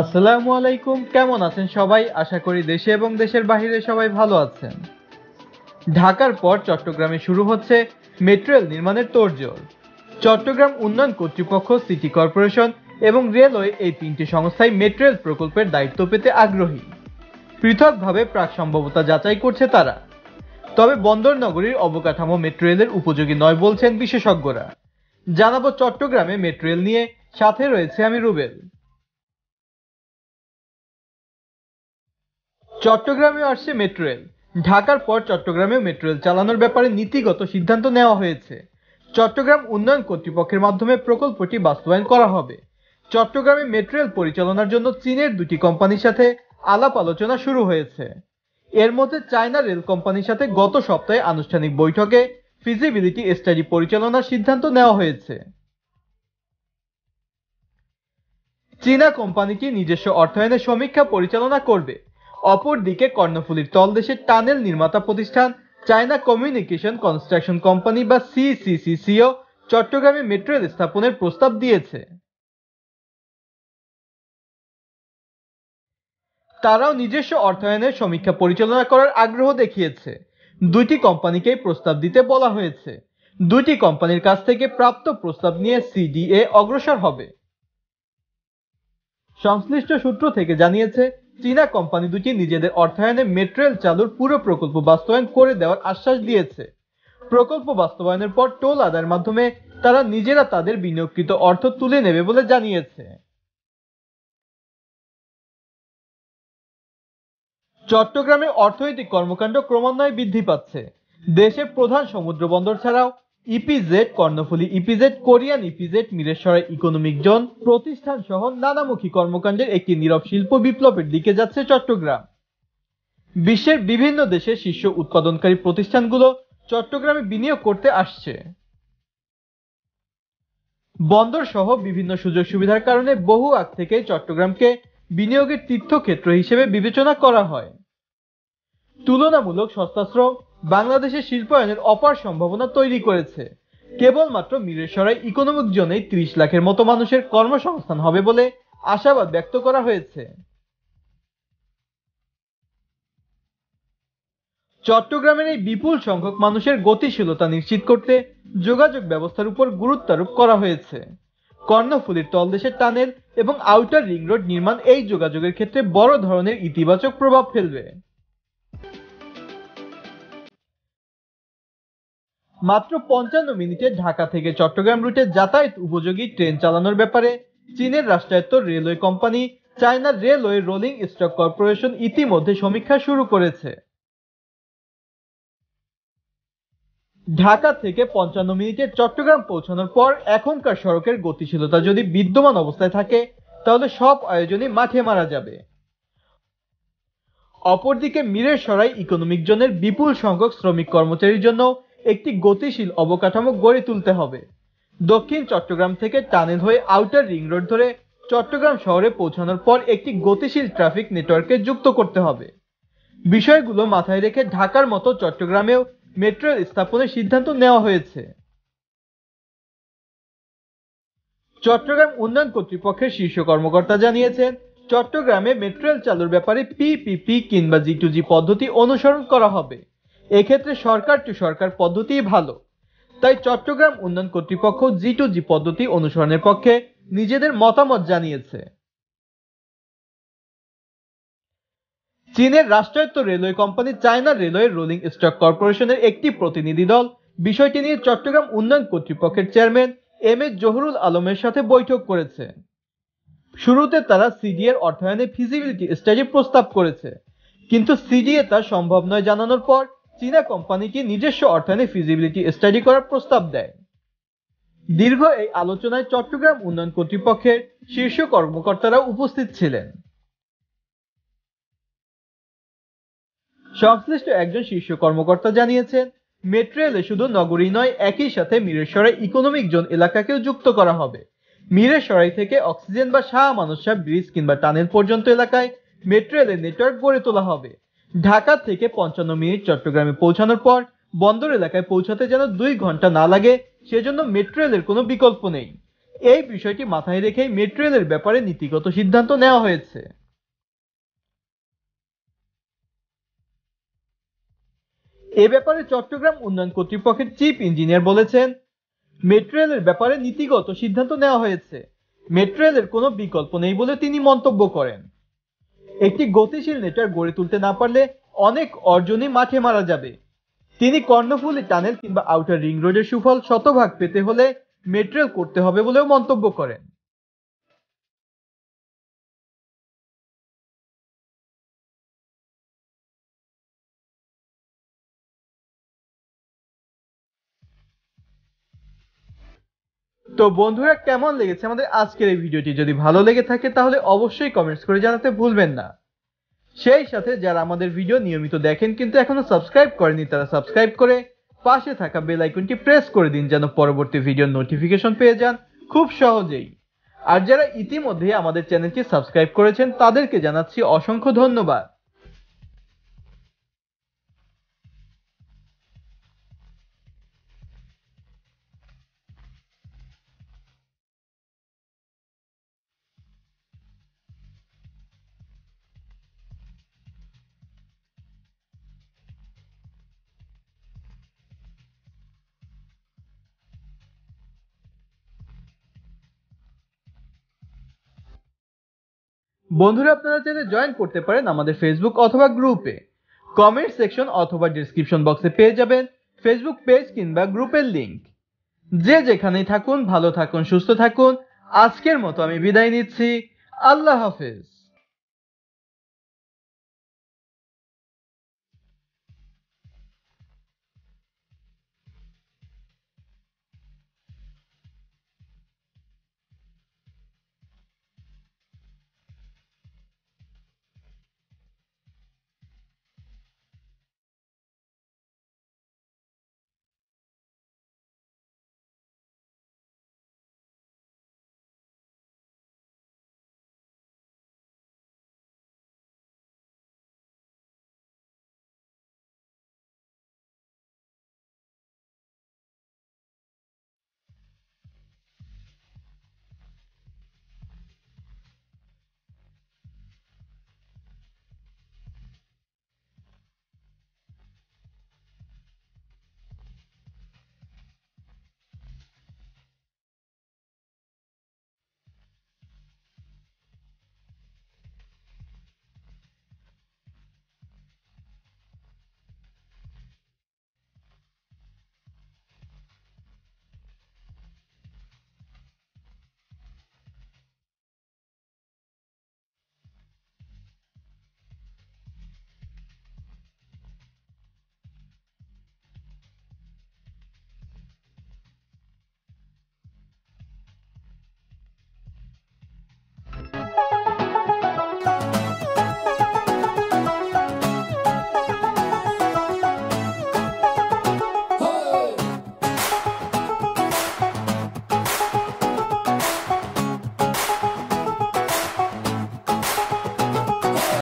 আসসালামু আলাইকুম কেমন আছেন সবাই আশা করি দেশে এবং দেশের বাহিরে সবাই ভালো আছেন ঢাকার পর চট্টগ্রামে শুরু হচ্ছে মেট্রো রেল নির্মাণের তোড়জোড় চট্টগ্রাম উন্নয়ন কর্তৃপক্ষ সিটি কর্পোরেশন এবং রেলওয়ে এই তিনটি সংস্থাই মেট্রো রেল প্রকল্পের দায়িত্ব পেতে আগ্রহী পৃথকভাবে প্রাক সম্ভবতা যাচাই করছে তারা তবে বন্দর নগরীর অবকাঠামো মেট্রো রেলের উপযোগী নয় বলছেন বিশেষজ্ঞরা জানাবো চট্টগ্রামে মেট্রো রেল নিয়ে সাথে রয়েছে আমি রুবেল চট্টগ্রামে আসছে মেট্রো রেল ঢাকার পর চট্টগ্রামেও মেট্রো রেল চালানোর ব্যাপারে নীতিগত সিদ্ধান্ত নেওয়া হয়েছে চট্টগ্রাম উন্নয়ন কর্তৃপক্ষের মাধ্যমে প্রকল্পটি বাস্তবায়ন করা হবে চট্টগ্রামে মেট্রো রেল পরিচালনার জন্য চীনের দুটি কোম্পানির সাথে আলাপ আলোচনা শুরু হয়েছে এর মধ্যে চায়না রেল কোম্পানির সাথে গত সপ্তাহে আনুষ্ঠানিক বৈঠকে ফিজিবিলিটি স্টাডি পরিচালনার সিদ্ধান্ত নেওয়া হয়েছে চীনা কোম্পানিটি নিজস্ব অর্থায়নে সমীক্ষা পরিচালনা করবে অপরদিকে কর্ণফুলীর তলদেশের টানেল নির্মাতা প্রতিষ্ঠান চায়না কমিউনিকেশন কনস্ট্রাকশন কোম্পানি বা সিসিসিসিও চট্টগ্রামে মেট্রো রেল স্থাপনের প্রস্তাব দিয়েছে তারাও নিজস্ব অর্থায়নের সমীক্ষা পরিচালনা করার আগ্রহ দেখিয়েছে দুইটি কোম্পানিকেই প্রস্তাব দিতে বলা হয়েছে দুইটি কোম্পানির কাছ থেকে প্রাপ্ত প্রস্তাব নিয়ে সিডিএ অগ্রসর হবে সংশ্লিষ্ট সূত্র থেকে জানিয়েছে চীনা কোম্পানি দুটি নিজেদের অর্থায়নে মেট্রেল চালুর পুরো প্রকল্প বাস্তবায়ন করে দেওয়ার আশ্বাস দিয়েছে প্রকল্প বাস্তবায়নের পর টোল আদায়ের মাধ্যমে তারা নিজেরা তাদের বিনিয়োগকৃত অর্থ তুলে নেবে বলে জানিয়েছে চট্টগ্রামে অর্থনৈতিক কর্মকাণ্ড ক্রমান্বয়ে বৃদ্ধি পাচ্ছে দেশের প্রধান সমুদ্র বন্দর ছাড়াও EPZ e Karnaphuli EPZ e Korean EPZ e মিরেশ্বরের ইকোনমিক জোন প্রতিষ্ঠান সহ নানামুখী কর্মকাণ্ডের একটি নীরব শিল্প বিপ্লবের দিকে যাচ্ছে চট্টগ্রাম বিশ্বের বিভিন্ন দেশে শীর্ষ উৎপাদনকারী প্রতিষ্ঠানগুলো চট্টগ্রামে বিনিয়োগ করতে আসছে বন্দর সহ বিভিন্ন সুযোগ সুবিধার কারণে বহু আগ থেকে চট্টগ্রামকে বিনিয়োগের তীর্থক্ষেত্র হিসেবে বিবেচনা করা হয় তুলনামূলক সস্তাশ্রম বাংলাদেশের শিল্পায়নের অপার সম্ভাবনা তৈরি করেছে কেবলমাত্র মিরেশরাই ইকোনমিক জোনে ত্রিশ লাখের মতো মানুষের কর্মসংস্থান হবে বলে আশাবাদ ব্যক্ত করা হয়েছে চট্টগ্রামের এই বিপুল সংখ্যক মানুষের গতিশীলতা নিশ্চিত করতে যোগাযোগ ব্যবস্থার উপর গুরুত্বারোপ করা হয়েছে কর্ণফুলির তলদেশের টানেল এবং আউটার রিং রোড নির্মাণ এই যোগাযোগের ক্ষেত্রে বড় ধরনের ইতিবাচক প্রভাব ফেলবে মাত্র পঞ্চান্ন মিনিটে ঢাকা থেকে চট্টগ্রাম রুটে যাতায়াত উপযোগী ট্রেন চালানোর ব্যাপারে চীনের রাষ্ট্রায়ত্ত railway company China railway rolling stock corporation ইতিমধ্যে সমীক্ষা শুরু করেছে ঢাকা থেকে পঞ্চান্ন মিনিটে চট্টগ্রাম পৌঁছানোর পর এখনকার সড়কের গতিশীলতা যদি বিদ্যমান অবস্থায় থাকে তাহলে সব আয়োজনই মাঠে মারা যাবে অপরদিকে মিরের সরাই ইকোনমিক জোনের বিপুল সংখ্যক শ্রমিক কর্মচারীর জন্য একটি গতিশীল অবকাঠামো গড়ে তুলতে হবে দক্ষিণ চট্টগ্রাম থেকে টানেল হয়ে আউটার রিং রোড ধরে চট্টগ্রাম শহরে পৌঁছানোর পর একটি গতিশীল ট্রাফিক নেটওয়ার্কে যুক্ত করতে হবে বিষয়গুলো মাথায় রেখে ঢাকার মতো চট্টগ্রামেও মেট্রো স্থাপনের সিদ্ধান্ত নেওয়া হয়েছে চট্টগ্রাম উন্নয়ন কর্তৃপক্ষের শীর্ষ কর্মকর্তা জানিয়েছেন চট্টগ্রামে মেট্রোয়েল চালুর ব্যাপারে পিপিপি কিংবা জি টু জি পদ্ধতি অনুসরণ করা হবে এক্ষেত্রে সরকার টু সরকার পদ্ধতি ভালো তাই চট্টগ্রাম উন্নয়ন কর্তৃপক্ষ জি টু জি পদ্ধতি অনুসরণের পক্ষে নিজেদের মতামত জানিয়েছে চীনের রাষ্ট্রায়ত্ত railway company China railway rolling stock কর্পোরেশনের একটি প্রতিনিধি দল বিষয়টি নিয়ে চট্টগ্রাম উন্নয়ন কর্তৃপক্ষের চেয়ারম্যান এম এ জহুরুল আলমের সাথে বৈঠক করেছে শুরুতে তারা সিডিএর অর্থায়নে ফিজিবিলিটি স্টাডি প্রস্তাব করেছে কিন্তু সিডিএ তা সম্ভব নয় জানানোর পর চীনা কোম্পানিটি নিজস্ব অর্থায়নে ফিজিবিলিটি স্টাডি করার প্রস্তাব দেয় দীর্ঘ এই আলোচনায় চট্টগ্রাম উন্নয়ন কর্তৃপক্ষের শীর্ষ কর্মকর্তারা উপস্থিত ছিলেন সংশ্লিষ্ট একজন শীর্ষ কর্মকর্তা জানিয়েছেন মেট্রো রেলে শুধু নগরী নয় একই সাথে মিরেশরাই ইকোনমিক জোন এলাকাকেও যুক্ত করা হবে মিরেশ্বরাই থেকে অক্সিজেন বা শাহ মানসা ব্রিজ কিংবা টানেল পর্যন্ত এলাকায় মেট্রো রেলের নেটওয়ার্ক গড়ে তোলা হবে ঢাকা থেকে পঞ্চান্ন মিনিট চট্টগ্রামে পৌঁছানোর পর বন্দর এলাকায় পৌঁছাতে যেন দুই ঘন্টা না লাগে সেজন্য মেট্রো রেলের কোনো বিকল্প নেই এই বিষয়টি মাথায় রেখেই মেট্রো রেলের ব্যাপারে নীতিগত সিদ্ধান্ত নেওয়া হয়েছে এ ব্যাপারে চট্টগ্রাম উন্নয়ন কর্তৃপক্ষের চিফ ইঞ্জিনিয়ার বলেছেন মেট্রো রেলের ব্যাপারে নীতিগত সিদ্ধান্ত নেওয়া হয়েছে মেট্রো রেলের কোনো বিকল্প নেই বলে তিনি মন্তব্য করেন একটি গতিশীল নেটওয়ার্ক গড়ে তুলতে না পারলে অনেক অর্জনই মাঠে মারা যাবে তিনি কর্ণফুলি টানেল কিংবা আউটার রিং রোডের সুফল শতভাগ পেতে হলে মেট্রেল করতে হবে বলেও মন্তব্য করেন তো বন্ধুরা কেমন লেগেছে আমাদের আজকের এই ভিডিওটি যদি ভালো লেগে থাকে তাহলে অবশ্যই কমেন্টস করে জানাতে ভুলবেন না সেই সাথে যারা আমাদের ভিডিও নিয়মিত দেখেন কিন্তু এখনো সাবস্ক্রাইব করেনি তারা সাবস্ক্রাইব করে পাশে থাকা বেল আইকনটি প্রেস করে দিন যেন পরবর্তী ভিডিও নোটিফিকেশন পেয়ে যান খুব সহজেই আর যারা ইতিমধ্যে আমাদের চ্যানেলটি সাবস্ক্রাইব করেছেন তাদেরকে জানাচ্ছি অসংখ্য ধন্যবাদ বন্ধুরা আপনারা চাইলে জয়েন করতে পারেন আমাদের ফেসবুক অথবা গ্রুপে কমেন্ট সেকশন অথবা ডিসক্রিপশন বক্সে পেয়ে যাবেন ফেসবুক পেজ কিংবা গ্রুপের লিংক যে যেখানেই থাকুন ভালো থাকুন সুস্থ থাকুন আজকের মতো আমি বিদায় নিচ্ছি আল্লাহ হাফেজ